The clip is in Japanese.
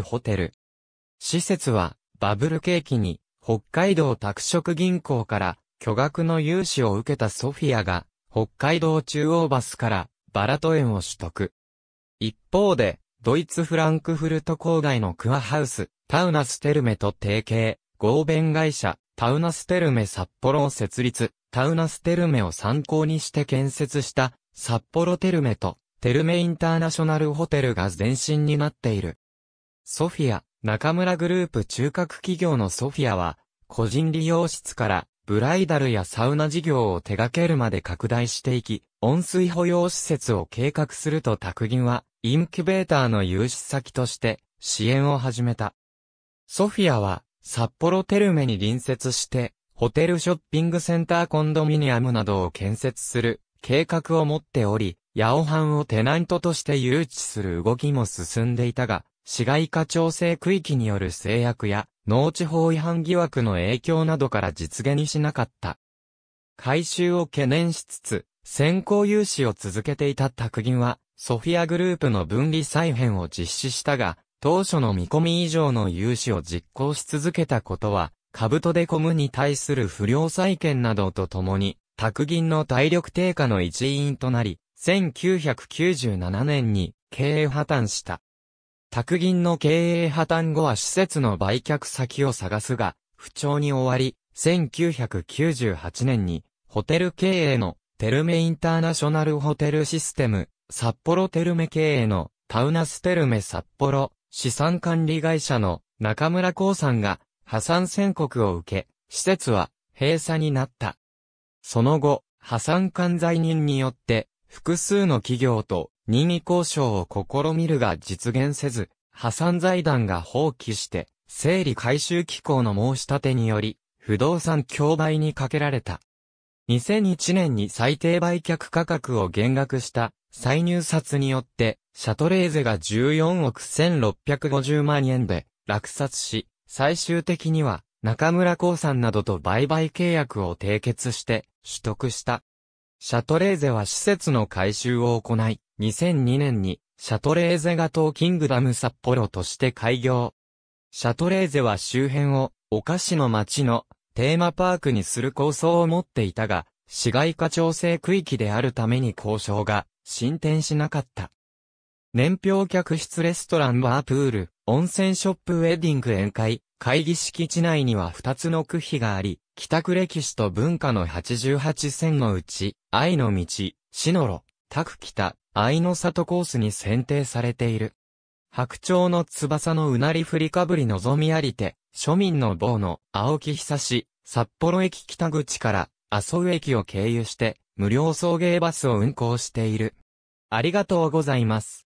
ホテル。施設は、バブル景気に、北海道拓殖銀行から巨額の融資を受けたソフィアが、北海道中央バスからバラト園を取得。一方で、ドイツフランクフルト郊外のクアハウス、タウナステルメと提携、合弁会社、タウナステルメ札幌を設立、タウナステルメを参考にして建設した、札幌テルメと、テルメインターナショナルホテルが前身になっている。ソフィア、中村グループ中核企業のソフィアは、個人利用室からブライダルやサウナ事業を手掛けるまで拡大していき、温水保養施設を計画すると卓銀は、インキュベーターの融資先として支援を始めた。ソフィアは、札幌テルメに隣接して、ホテルショッピングセンターコンドミニアムなどを建設する計画を持っており、ヤオハンをテナントとして誘致する動きも進んでいたが、市街化調整区域による制約や農地法違反疑惑の影響などから実現しなかった。回収を懸念しつつ、先行融資を続けていた宅銀は、ソフィアグループの分離再編を実施したが、当初の見込み以上の融資を実行し続けたことは、株とデコムに対する不良債権などとともに、宅銀の体力低下の一因となり、1997年に経営破綻した。宅銀の経営破綻後は施設の売却先を探すが、不調に終わり、1998年に、ホテル経営のテルメインターナショナルホテルシステム、札幌テルメ経営のタウナステルメ札幌資産管理会社の中村興さんが破産宣告を受け、施設は閉鎖になった。その後、破産管罪人によって複数の企業と任意交渉を試みるが実現せず、破産財団が放棄して、整理回収機構の申し立てにより、不動産競売にかけられた。2001年に最低売却価格を減額した再入札によって、シャトレーゼが14億1650万円で落札し、最終的には中村興産などと売買契約を締結して取得した。シャトレーゼは施設の改修を行い、2002年にシャトレーゼガトーキングダム札幌として開業。シャトレーゼは周辺をお菓子の街のテーマパークにする構想を持っていたが、市街化調整区域であるために交渉が進展しなかった。年表客室レストランバープール、温泉ショップウェディング宴会、会議敷地内には2つの区域があり、帰宅歴史と文化の88選のうち、愛の道、シノロ、タク北、愛の里コースに選定されている。白鳥の翼のうなり振りかぶり望みありて、庶民の某の青木久し、札幌駅北口から阿蘇駅を経由して、無料送迎バスを運行している。ありがとうございます。